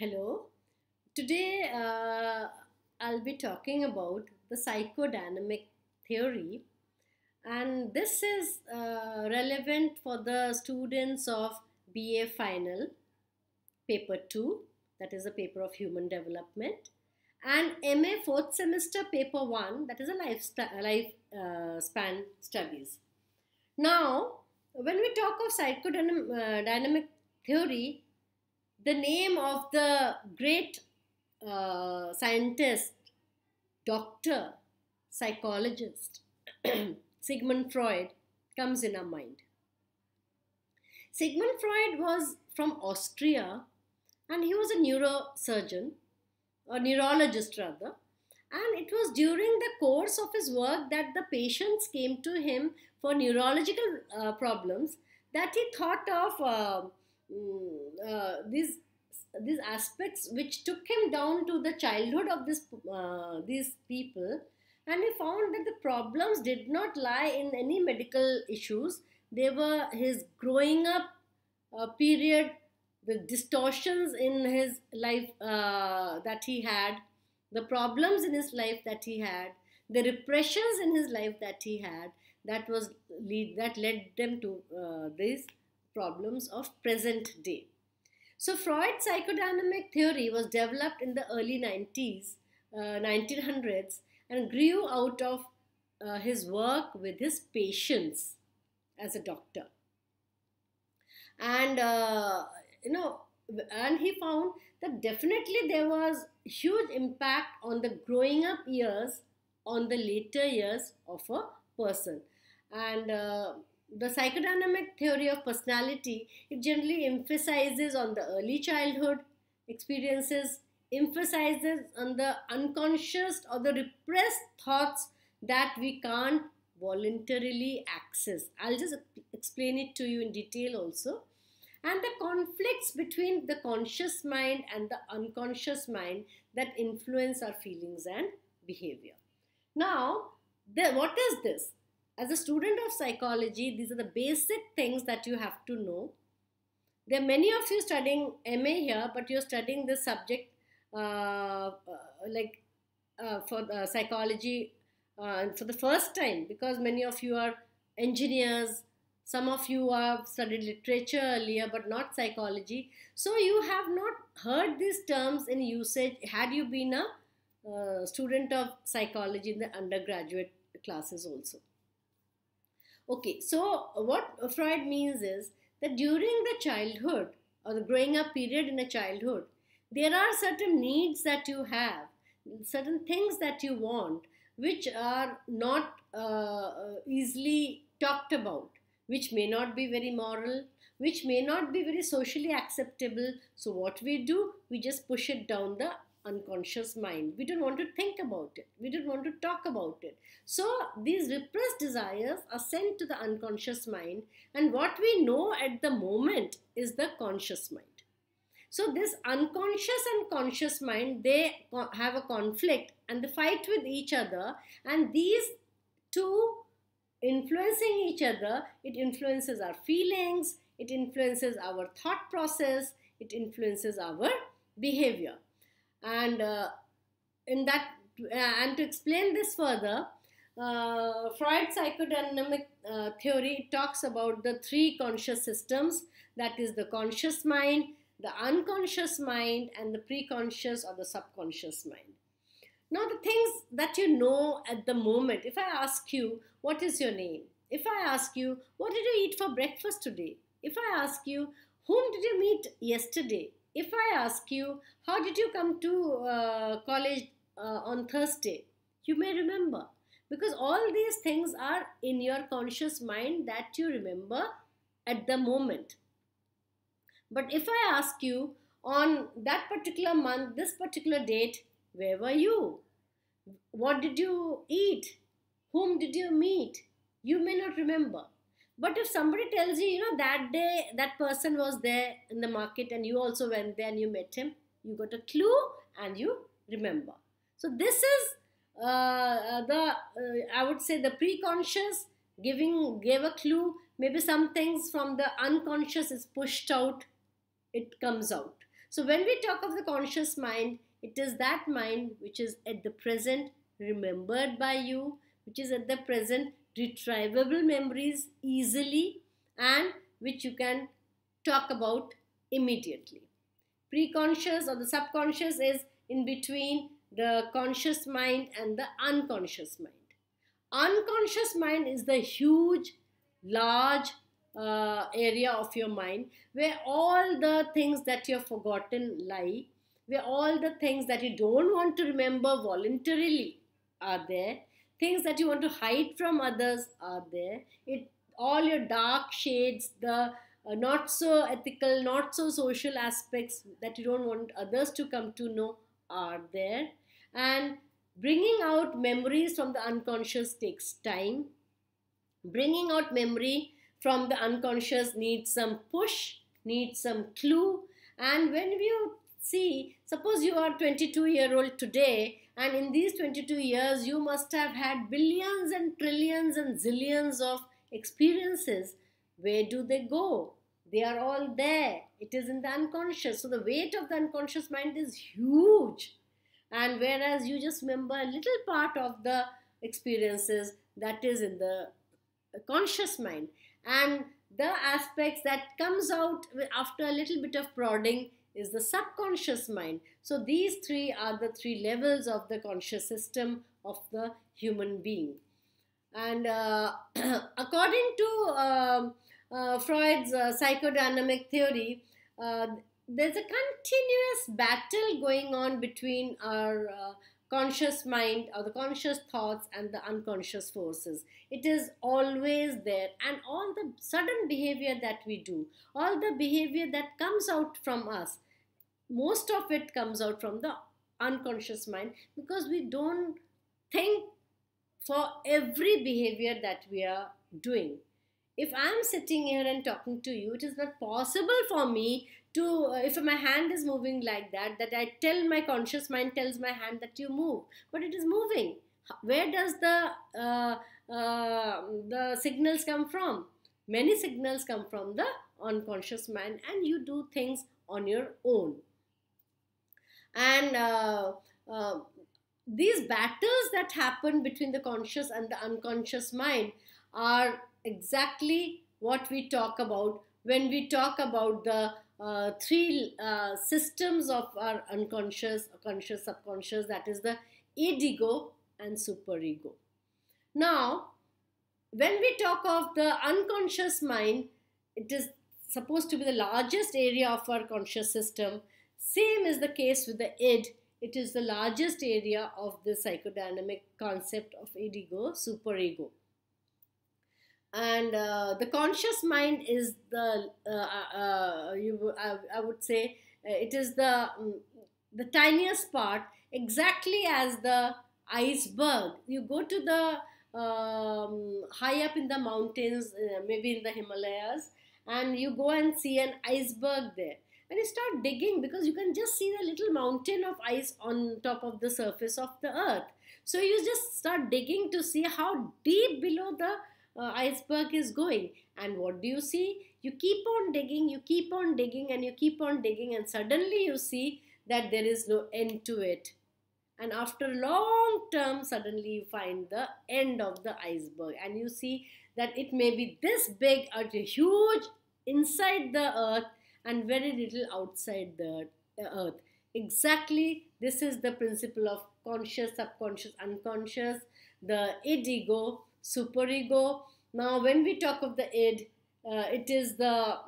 Hello. Today uh, I'll be talking about the psychodynamic theory, and this is uh, relevant for the students of BA final, paper 2, that is a paper of human development, and MA fourth semester, paper 1, that is a life, life uh, span studies. Now, when we talk of psychodynamic uh, theory, the name of the great uh, scientist, doctor, psychologist, Sigmund Freud comes in our mind. Sigmund Freud was from Austria and he was a neurosurgeon or neurologist rather. And it was during the course of his work that the patients came to him for neurological uh, problems that he thought of uh, Hmm, uh, these these aspects which took him down to the childhood of this uh, these people and he found that the problems did not lie in any medical issues they were his growing up uh, period the distortions in his life uh, that he had the problems in his life that he had the repressions in his life that he had that was lead that led them to uh, these problems of present day. So Freud's psychodynamic theory was developed in the early 90s, uh, 1900s and grew out of uh, his work with his patients as a doctor. And uh, you know, and he found that definitely there was huge impact on the growing up years on the later years of a person and uh, the psychodynamic theory of personality it generally emphasizes on the early childhood experiences emphasizes on the unconscious or the repressed thoughts that we can't voluntarily access i'll just explain it to you in detail also and the conflicts between the conscious mind and the unconscious mind that influence our feelings and behavior now the, what is this as a student of psychology, these are the basic things that you have to know. There are many of you studying MA here, but you're studying this subject uh, uh like uh, for uh, psychology uh, for the first time because many of you are engineers, some of you have studied literature earlier but not psychology. So you have not heard these terms in usage had you been a uh, student of psychology in the undergraduate classes also. Okay, so what Freud means is that during the childhood or the growing up period in the childhood, there are certain needs that you have, certain things that you want, which are not uh, easily talked about, which may not be very moral, which may not be very socially acceptable. So, what we do, we just push it down the unconscious mind. We don't want to think about it. We don't want to talk about it. So these repressed desires are sent to the unconscious mind, and what we know at the moment is the conscious mind. So this unconscious and conscious mind they have a conflict and they fight with each other, and these two influencing each other, it influences our feelings, it influences our thought process, it influences our behavior and uh, in that uh, and to explain this further uh, Freud's psychodynamic uh, theory talks about the three conscious systems that is the conscious mind, the unconscious mind, and the preconscious or the subconscious mind. Now, the things that you know at the moment, if I ask you, what is your name? If I ask you, what did you eat for breakfast today? If I ask you, whom did you meet yesterday? if I ask you, how did you come to uh, college uh, on Thursday? You may remember. Because all these things are in your conscious mind that you remember at the moment. But if I ask you, on that particular month, this particular date, where were you? What did you eat? Whom did you meet? You may not remember. But if somebody tells you, you know, that day that person was there in the market and you also went there and you met him, you got a clue and you remember. So this is uh, uh, the uh, I would say the preconscious giving gave a clue. Maybe some things from the unconscious is pushed out, it comes out. So when we talk of the conscious mind, it is that mind which is at the present remembered by you which is at the present retrievable memories easily and which you can talk about immediately. Preconscious or the subconscious is in between the conscious mind and the unconscious mind. Unconscious mind is the huge, large uh, area of your mind where all the things that you have forgotten lie, where all the things that you don't want to remember voluntarily are there things that you want to hide from others are there it all your dark shades the uh, not so ethical not so social aspects that you don't want others to come to know are there and bringing out memories from the unconscious takes time bringing out memory from the unconscious needs some push needs some clue and when you see suppose you are 22 year old today and in these 22 years, you must have had billions and trillions and zillions of experiences. Where do they go? They are all there. It is in the unconscious. So the weight of the unconscious mind is huge. And whereas you just remember a little part of the experiences that is in the conscious mind. And the aspects that comes out after a little bit of prodding is the subconscious mind. So these three are the three levels of the conscious system of the human being. And uh, according to uh, uh, Freud's uh, psychodynamic theory, uh, there's a continuous battle going on between our uh, conscious mind or the conscious thoughts and the unconscious forces. It is always there, and all the sudden behavior that we do, all the behavior that comes out from us, most of it comes out from the unconscious mind because we don't think for every behavior that we are doing. If I'm sitting here and talking to you, it is not possible for me to, if my hand is moving like that, that I tell my conscious mind, tells my hand that you move, but it is moving. Where does the uh, uh, the signals come from? Many signals come from the unconscious mind, and you do things on your own and uh, uh, these battles that happen between the conscious and the unconscious mind are exactly what we talk about when we talk about the uh, three uh, systems of our unconscious, conscious, subconscious, that is the id ego and superego. Now, when we talk of the unconscious mind, it is supposed to be the largest area of our conscious system same is the case with the id. It is the largest area of the psychodynamic concept of id-ego, superego. And uh, the conscious mind is the, uh, uh, uh you, I, I, would say, uh, it is the, um, the tiniest part exactly as the iceberg. You go to the um, high up in the mountains, uh, maybe in the Himalayas, and you go and see an iceberg there when you start digging because you can just see the little mountain of ice on top of the surface of the earth so you just start digging to see how deep below the uh, iceberg is going and what do you see you keep on digging you keep on digging and you keep on digging and suddenly you see that there is no end to it and after long term suddenly you find the end of the iceberg and you see that it may be this big or huge inside the earth and very little outside the earth. Exactly, this is the principle of conscious, subconscious, unconscious, the id ego, superego. Now, when we talk of the id, uh, it is the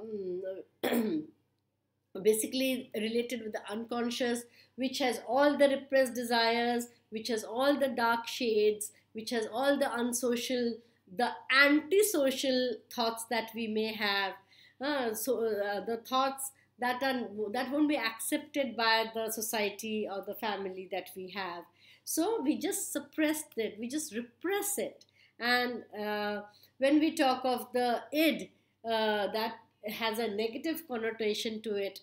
um, basically related with the unconscious, which has all the repressed desires, which has all the dark shades, which has all the unsocial, the antisocial thoughts that we may have, uh, so uh, the thoughts that are that won't be accepted by the society or the family that we have so we just suppress it we just repress it and uh, when we talk of the id uh, that has a negative connotation to it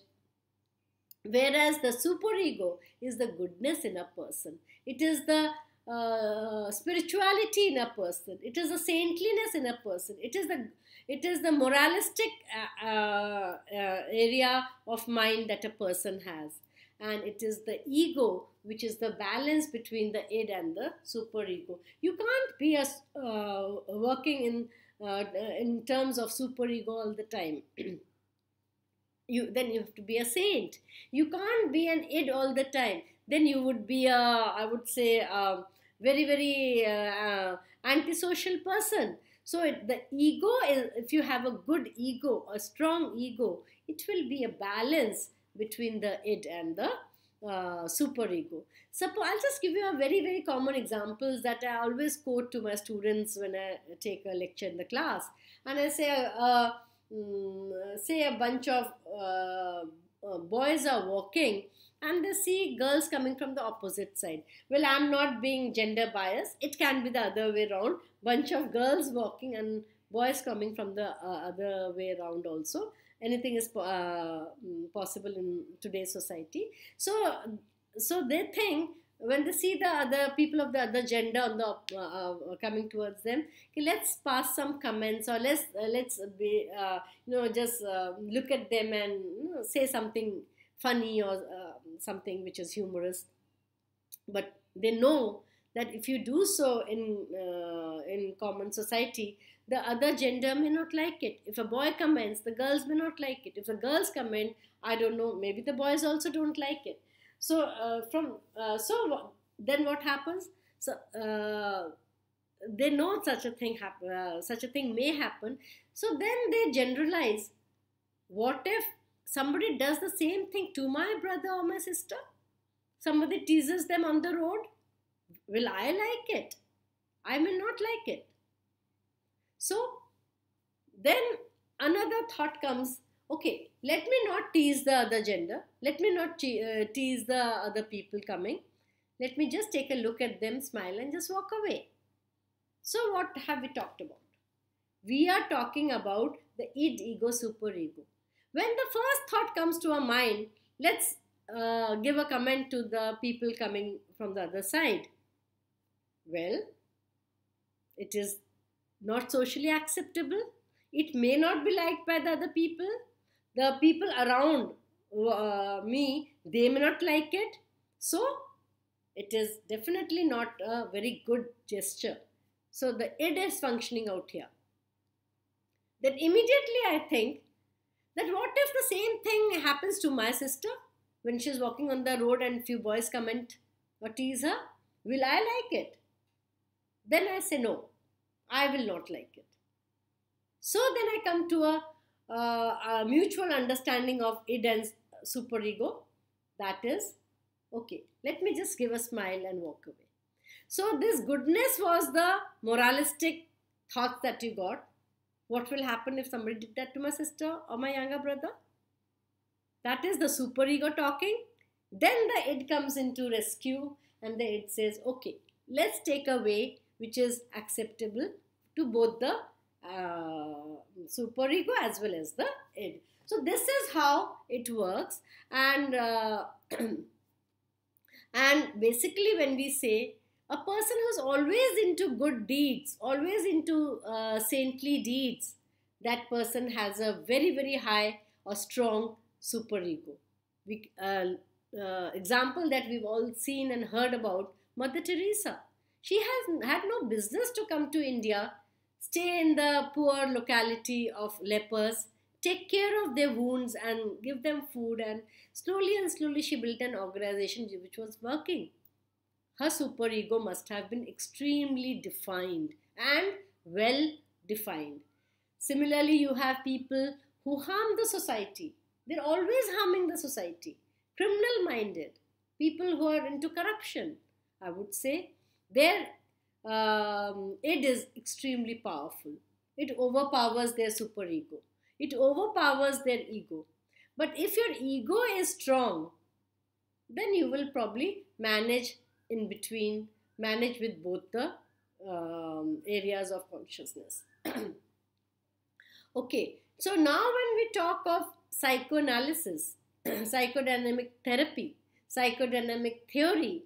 whereas the superego is the goodness in a person it is the uh, spirituality in a person it is the saintliness in a person it is the it is the moralistic uh, uh, uh, area of mind that a person has. And it is the ego, which is the balance between the id and the superego. You can't be a, uh, working in, uh, in terms of superego all the time. you Then you have to be a saint. You can't be an id all the time. Then you would be a, I would say, a very, very antisocial person so it, the ego is, if you have a good ego, a strong ego, it will be a balance between the id and the uh, superego. So I'll just give you a very very common examples that I always quote to my students when I take a lecture in the class, and I say uh, mm, say a bunch of uh, uh, boys are walking and they see girls coming from the opposite side. Well, I'm not being gender biased. It can be the other way around bunch of girls walking and boys coming from the uh, other way around also anything is uh, mm, possible in today's society so so they think when they see the other people of the other gender on the uh, uh, coming towards them okay, let's pass some comments or let's uh, let's be uh, you know just look at them and you know, say something funny or something which is humorous but they know that if you do so in uh, in common society the other gender may not like it if a boy comments the girls may not like it if the girls comment i don't know maybe the boys also don't like it so uh, from uh, so then what happens so uh, they know such a thing happen uh, such a thing may happen so then they generalize what if somebody does the same thing to my brother or my sister somebody teases them on the road Will I like it? I may not like it. So then another thought comes okay, let me not tease the other gender, let me not uh, tease the other people coming, let me just take a look at them, smile, and just walk away. So, what have we talked about? We are talking about the id, ego, superego. When the first thought comes to our mind, let's uh, give a comment to the people coming from the other side. Well, it is not socially acceptable. It may not be liked by the other people. The people around uh, me, they may not like it. So, it is definitely not a very good gesture. So, the id is functioning out here. Then, immediately I think that what if the same thing happens to my sister when she's walking on the road and few boys come and tease her? Will I like it? Then I say, no, I will not like it. So then I come to a, uh, a mutual understanding of id and superego. That is, okay, let me just give a smile and walk away. So this goodness was the moralistic thought that you got. What will happen if somebody did that to my sister or my younger brother? That is the superego talking. Then the id comes into rescue and the id says, okay, let's take away which is acceptable to both the uh, superego as well as the id. So this is how it works and uh, and basically when we say a person who's always into good deeds, always into uh, saintly deeds, that person has a very very high or strong superego. ego. Uh, uh, example that we've all seen and heard about Mother Teresa she has had no business to come to India, stay in the poor locality of lepers, take care of their wounds and give them food. And slowly and slowly, she built an organization which was working. Her super ego must have been extremely defined and well defined. Similarly, you have people who harm the society. They're always harming the society. Criminal minded, people who are into corruption. I would say their um, it is extremely powerful. It overpowers their superego. It overpowers their ego. But if your ego is strong, then you will probably manage in between, manage with both the um, areas of consciousness. okay, so now when we talk of psychoanalysis, psychodynamic therapy, psychodynamic theory,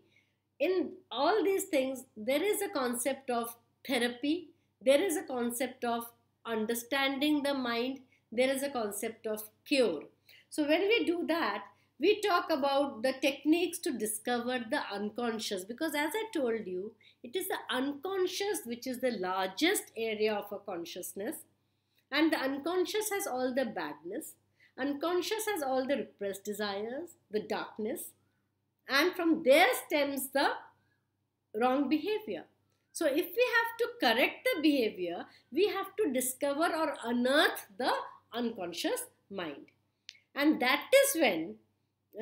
in all these things, there is a concept of therapy, there is a concept of understanding the mind, there is a concept of cure. So, when we do that, we talk about the techniques to discover the unconscious because, as I told you, it is the unconscious which is the largest area of our consciousness, and the unconscious has all the badness, unconscious has all the repressed desires, the darkness, and from there stems the wrong behavior. So if we have to correct the behavior, we have to discover or unearth the unconscious mind. And that is when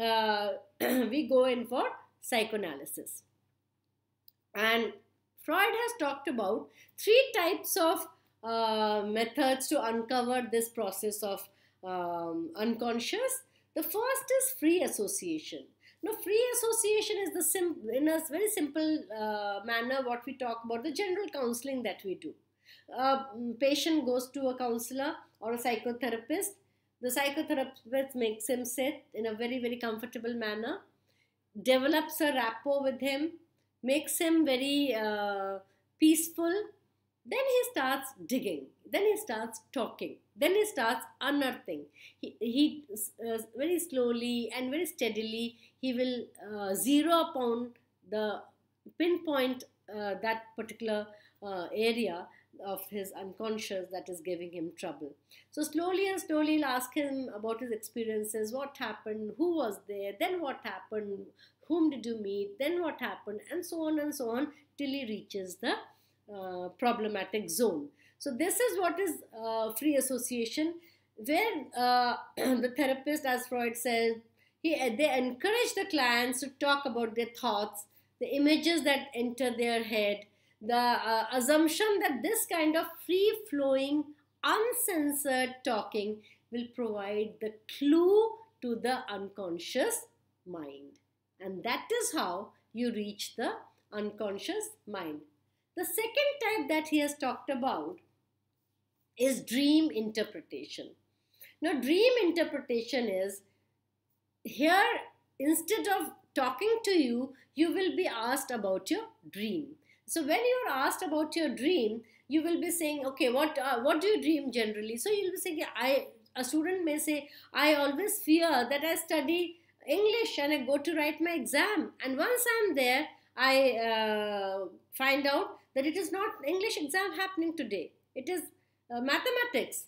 uh, we go in for psychoanalysis. And Freud has talked about three types of uh, methods to uncover this process of um, unconscious. The first is free association. Now, free association is the sim- in a very simple uh, manner what we talk about the general counseling that we do. A patient goes to a counselor or a psychotherapist. The psychotherapist makes him sit in a very, very comfortable manner, develops a rapport with him, makes him very uh, peaceful. Then he starts digging, then he starts talking then he starts unearthing. He, he uh, very slowly and very steadily he will uh, zero upon the pinpoint uh, that particular uh, area of his unconscious that is giving him trouble. So slowly and slowly he'll ask him about his experiences, what happened, who was there, then what happened, whom did you meet, then what happened, and so on and so on till he reaches the uh, problematic zone. So this is what is uh, free association, where uh, the therapist, as Freud said, he, they encourage the clients to talk about their thoughts, the images that enter their head, the uh, assumption that this kind of free-flowing, uncensored talking will provide the clue to the unconscious mind. And that is how you reach the unconscious mind. The second type that he has talked about is dream interpretation. Now, dream interpretation is here instead of talking to you, you will be asked about your dream. So, when you are asked about your dream, you will be saying, okay, what uh, what do you dream generally? So you'll be saying, I a student may say, I always fear that I study English and I go to write my exam, and once I'm there, I uh, find out that it is not English exam happening today. It is uh, mathematics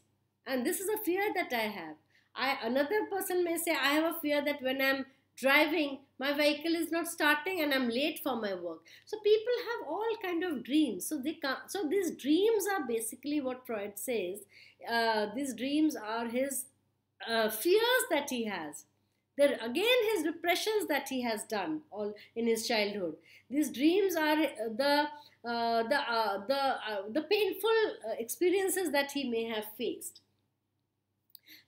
and this is a fear that i have i another person may say i have a fear that when i'm driving my vehicle is not starting and i'm late for my work so people have all kind of dreams so they can so these dreams are basically what freud says uh, these dreams are his uh, fears that he has again his repressions that he has done all in his childhood. These dreams are uh, the uh, the uh, the uh, the painful uh, experiences that he may have faced.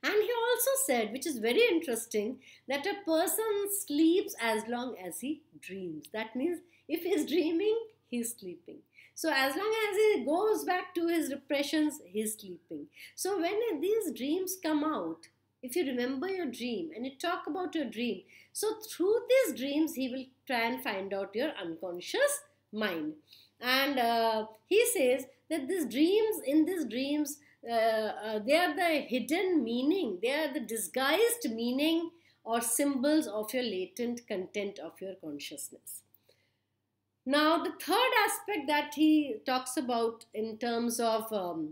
And he also said, which is very interesting, that a person sleeps as long as he dreams. That means if he's dreaming, he's sleeping. So as long as he goes back to his repressions, he's sleeping. So when these dreams come out, if you remember your dream and you talk about your dream so through these dreams he will try and find out your unconscious mind and uh, he says that these dreams in these dreams uh, uh, they are the hidden meaning they are the disguised meaning or symbols of your latent content of your consciousness now the third aspect that he talks about in terms of um,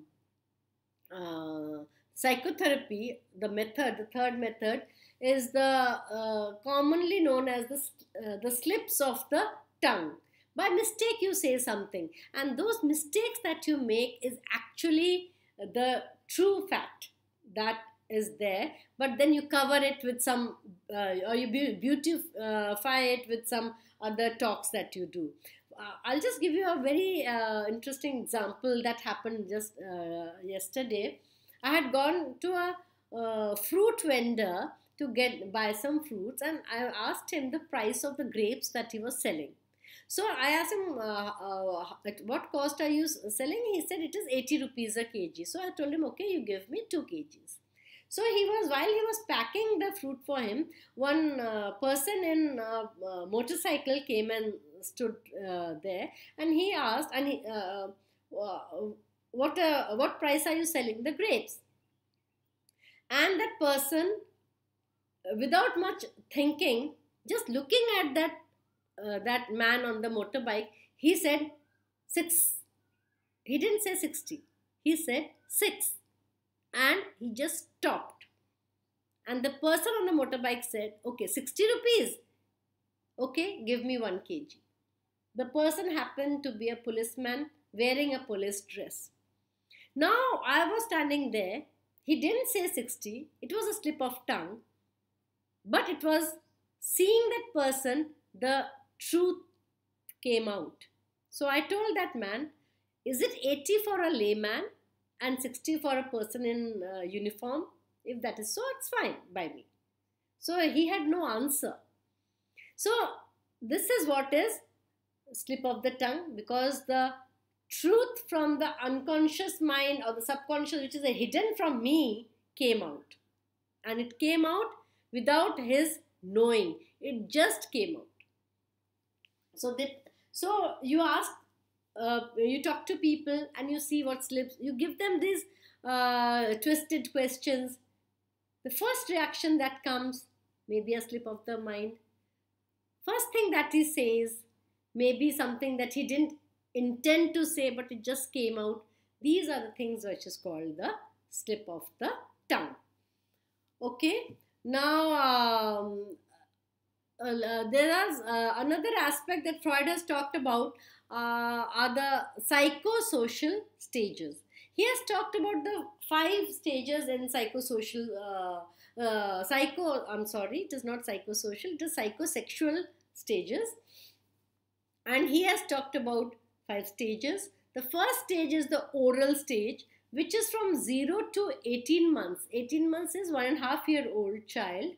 uh, psychotherapy, the method, the third method, is the uh, commonly known as the, uh, the slips of the tongue. By mistake, you say something, and those mistakes that you make is actually the true fact that is there, but then you cover it with some, uh, or you beautify uh, it with some other talks that you do. Uh, I'll just give you a very uh, interesting example that happened just yesterday I had gone to a uh, fruit vendor to get buy some fruits, and I asked him the price of the grapes that he was selling. So I asked him, uh, uh at what cost are you selling? He said it is 80 rupees a kg. So I told him, okay, you give me 2 kgs. So he was while he was packing the fruit for him, one uh, person in uh, uh, motorcycle came and stood uh, there, and he asked, and he uh, what uh, what price are you selling the grapes and that person uh, without much thinking just looking at that uh, that man on the motorbike he said 6 he didn't say 60 he said 6 and he just stopped and the person on the motorbike said okay 60 rupees okay give me 1 kg the person happened to be a policeman wearing a police dress now I was standing there. He didn't say 60, it was a slip of tongue. But it was seeing that person, the truth came out. So I told that man, is it 80 for a layman and 60 for a person in uh, uniform? If that is so, it's fine by me. So he had no answer. So this is what is slip of the tongue because the truth from the unconscious mind or the subconscious, which is hidden from me, came out. And it came out without his knowing. It just came out. So that so you ask, uh, you talk to people and you see what slips. You give them these uh, twisted questions. The first reaction that comes may be a slip of the mind. First thing that he says may be something that he didn't intend to say, but it just came out. These are the things which is called the slip of the tongue. Okay, now um, uh, uh, there is uh, another aspect that Freud has talked about uh, are the psychosocial stages. He has talked about the five stages in psychosocial, uh, uh, psycho, I'm sorry, it is not psychosocial, it is psychosexual stages. And he has talked about five stages. The first stage is the oral stage, which is from 0 to 18 months. 18 months is one and a half year old child.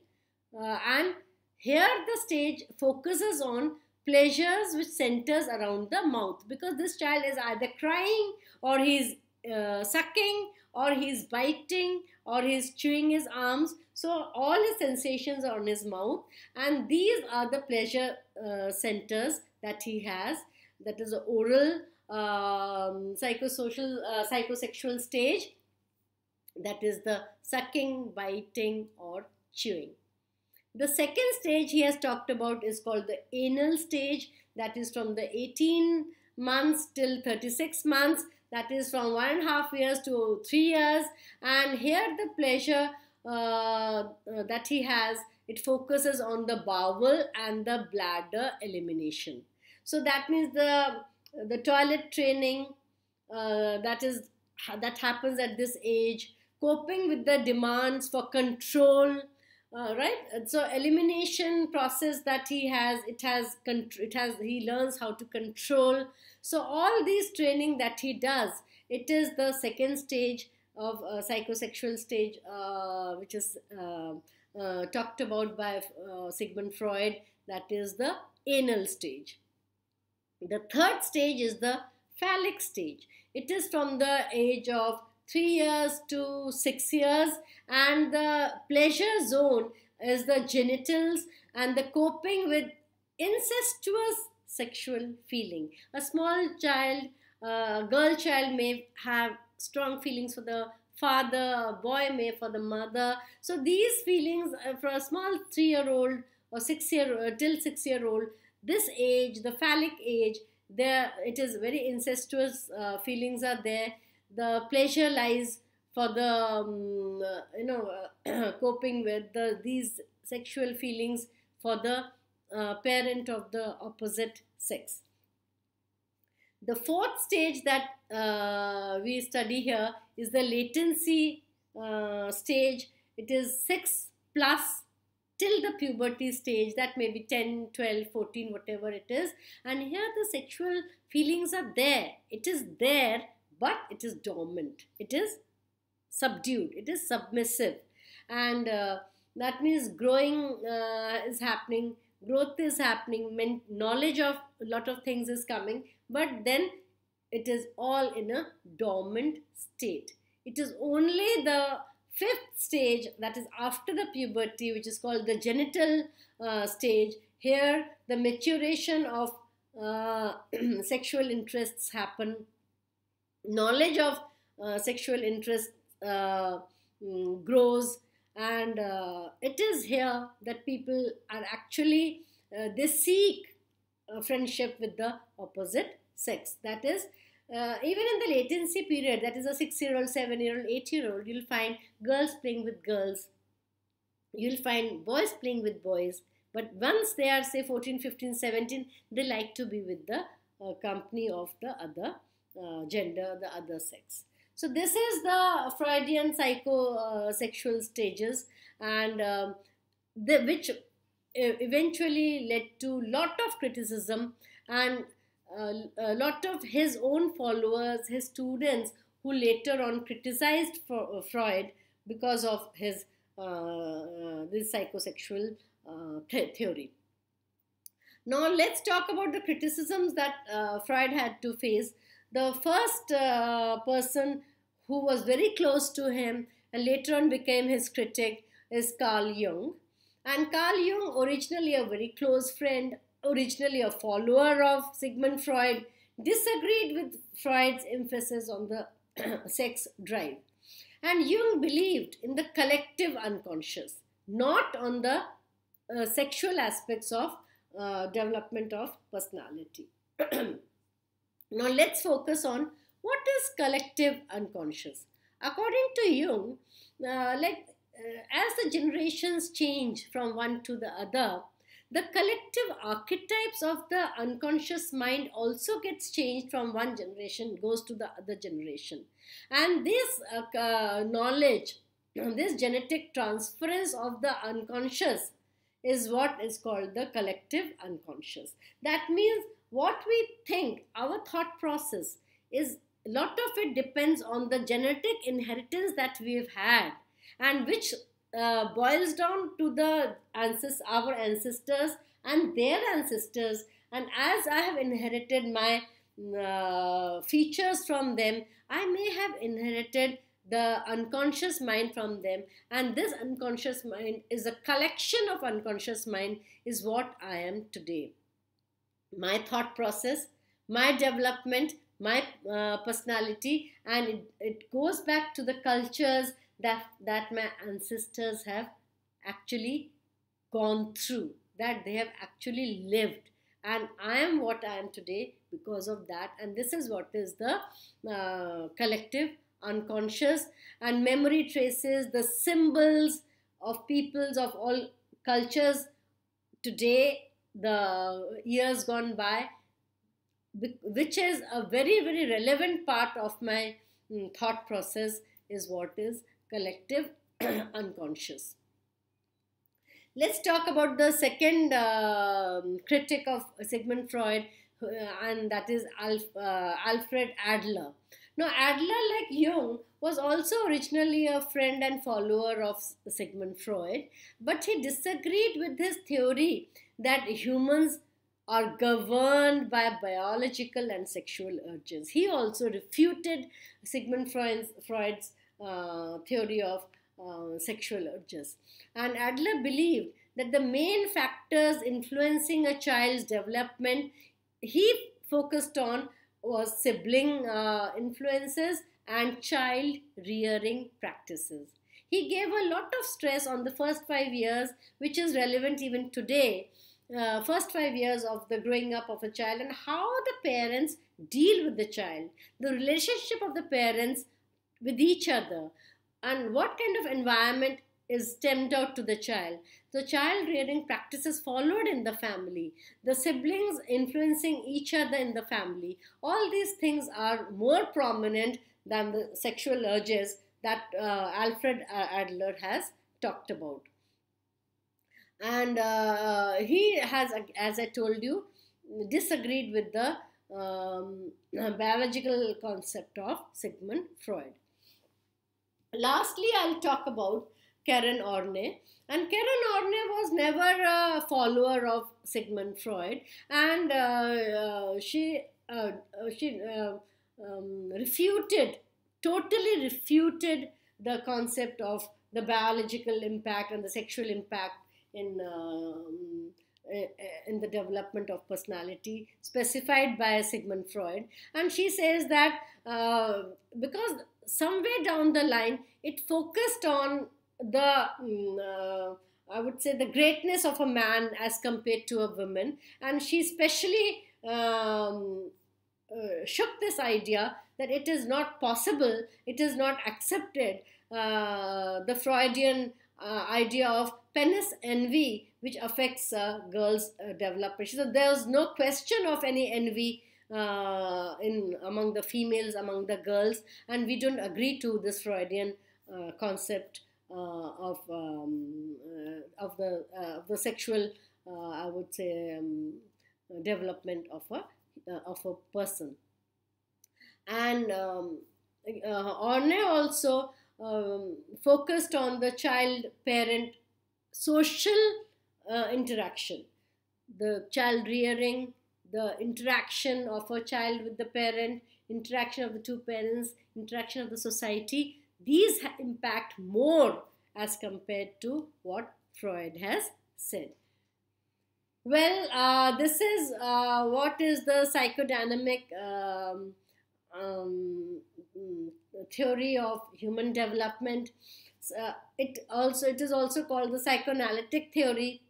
Uh, and here the stage focuses on pleasures which centers around the mouth because this child is either crying or he's uh, sucking or he's biting or he's chewing his arms. So all his sensations are on his mouth and these are the pleasure uh, centers that he has that is the oral um, psychosocial uh, psychosexual stage that is the sucking biting or chewing the second stage he has talked about is called the anal stage that is from the 18 months till 36 months that is from one and a half years to three years and here the pleasure uh, uh that he has it focuses on the bowel and the bladder elimination so that means the the toilet training uh, that is that happens at this age, coping with the demands for control, uh, right? So elimination process that he has, it has it has he learns how to control. So all these training that he does, it is the second stage of uh, psychosexual stage, uh, which is uh, uh, talked about by uh, Sigmund Freud. That is the anal stage. The third stage is the phallic stage. It is from the age of 3 years to 6 years and the pleasure zone is the genitals and the coping with incestuous sexual feeling. A small child, uh, girl child may have strong feelings for the father, boy may for the mother. So these feelings uh, for a small 3-year-old or 6-year-old, uh, till 6-year-old, this age, the phallic age, there it is very incestuous uh, feelings are there. The pleasure lies for the um, uh, you know uh, coping with the, these sexual feelings for the uh, parent of the opposite sex. The fourth stage that uh, we study here is the latency uh, stage. It is 6 plus till the puberty stage that may be 10 12 14 whatever it is and here the sexual feelings are there it is there but it is dormant it is subdued it is submissive and uh, that means growing uh, is happening growth is happening knowledge of a lot of things is coming but then it is all in a dormant state it is only the fifth stage, that is after the puberty, which is called the genital uh, stage, here the maturation of uh, sexual interests happen. Knowledge of uh, sexual interest uh, mm, grows, and uh, it is here that people are actually uh, they seek friendship with the opposite sex. That is, uh, even in the latency period, that is a six year old, seven year old, eight year old, you'll find girls playing with girls. You'll find boys playing with boys. But once they are, say, 14, 15, 17, they like to be with the uh, company of the other uh, gender, the other sex. So this is the Freudian psychosexual uh, stages and um, the, which eventually led to lot of criticism and uh, a lot of his own followers, his students, who later on criticized uh, Freud because of his uh, uh this psychosexual uh, th theory. Now let's talk about the criticisms that uh, Freud had to face. The first person who was very close to him and later on became his critic is Carl Jung. And Carl Jung, originally a very close friend, originally a follower of Sigmund Freud, disagreed with Freud's emphasis on the sex drive. And Jung believed in the collective unconscious, not on the uh, sexual aspects of uh, development of personality. now let's focus on what is collective unconscious. According to Jung, uh, like uh, as the generations change from one to the other, the collective archetypes of the unconscious mind also gets changed from one generation goes to the other generation and this uh, uh, knowledge this genetic transference of the unconscious is what is called the collective unconscious that means what we think our thought process is a lot of it depends on the genetic inheritance that we've had and which uh, boils down to the ancestors, our ancestors and their ancestors. And as I have inherited my uh, features from them, I may have inherited the unconscious mind from them and this unconscious mind is a collection of unconscious mind is what i am today my thought process my development my uh, personality and it, it goes back to the cultures that, that my ancestors have actually gone through, that they have actually lived. And I am what I am today because of that. And this is what is the uh, collective unconscious. And memory traces the symbols of peoples of all cultures today, the years gone by, which is a very, very relevant part of my mm, thought process, is what is collective unconscious. Let's talk about the second uh, critic of Sigmund Freud, uh, and that is Alf, uh, Alfred Adler. Now, Adler, like Jung, was also originally a friend and follower of Sigmund Freud, but he disagreed with his theory that humans are governed by biological and sexual urges. He also refuted Sigmund Freud's, Freud's uh, theory of uh, sexual urges. And Adler believed that the main factors influencing a child's development he focused on was sibling uh, influences and child rearing practices. He gave a lot of stress on the first five years, which is relevant even today. Uh, first five years of the growing up of a child and how the parents deal with the child. The relationship of the parents with each other and what kind of environment is stemmed out to the child. The child rearing practices followed in the family, the siblings influencing each other in the family. All these things are more prominent than the sexual urges that uh, Alfred uh, Adler has talked about. And uh, uh, he has, as I told you, disagreed with the um, biological concept of Sigmund Freud. Lastly, I'll talk about Karen Orne. And Karen Orne was never a follower of Sigmund Freud, and uh, uh, she uh, uh she uh, um, refuted, totally refuted the concept of the biological impact and the sexual impact in um, uh, uh, in the development of personality specified by Sigmund Freud. And she says that uh, because somewhere down the line it focused on the mm, uh, I would say the greatness of a man as compared to a woman, and she especially um, uh, shook this idea that it is not possible, it is not accepted, uh, the Freudian idea of penis envy which affects uh, girls' uh, development. So there's no question of any envy uh, in among the females, among the girls, and we don't agree to this Freudian uh, concept uh, of um, of the of the sexual, I would say, um, development of a of a person. And um, Orne also um, focused on the child-parent social uh, interaction the child rearing the interaction of a child with the parent interaction of the two parents interaction of the society these impact more as compared to what freud has said well uh, this is uh, what is the psychodynamic um, um, theory of human development uh, it also it is also called the psychoanalytic theory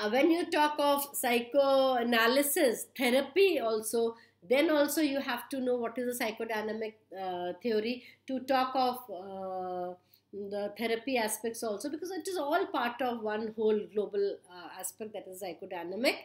uh, when you talk of psychoanalysis therapy also then also you have to know what is the psychodynamic uh, theory to talk of uh, the therapy aspects also because it is all part of one whole global uh, aspect that is psychodynamic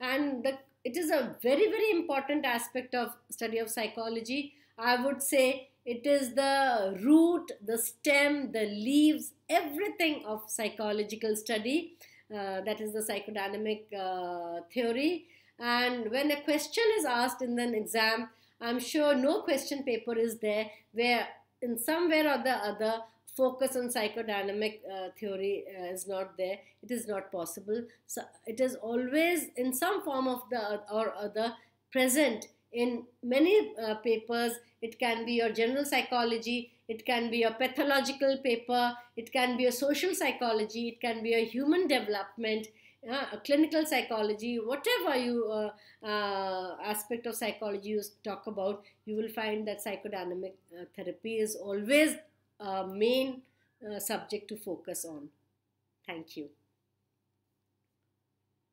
and the, it is a very very important aspect of study of psychology i would say it is the root the stem the leaves everything of psychological study uh, that is the psychodynamic uh, theory. And when a question is asked in an exam, I'm sure no question paper is there where, in some way or the other, focus on psychodynamic uh, theory uh, is not there. It is not possible. So it is always in some form of the or other present in many uh, papers. It can be your general psychology it can be a pathological paper, it can be a social psychology, it can be a human development, uh, a clinical psychology, whatever you uh, uh, aspect of psychology you talk about, you will find that psychodynamic uh, therapy is always a main uh, subject to focus on. Thank you.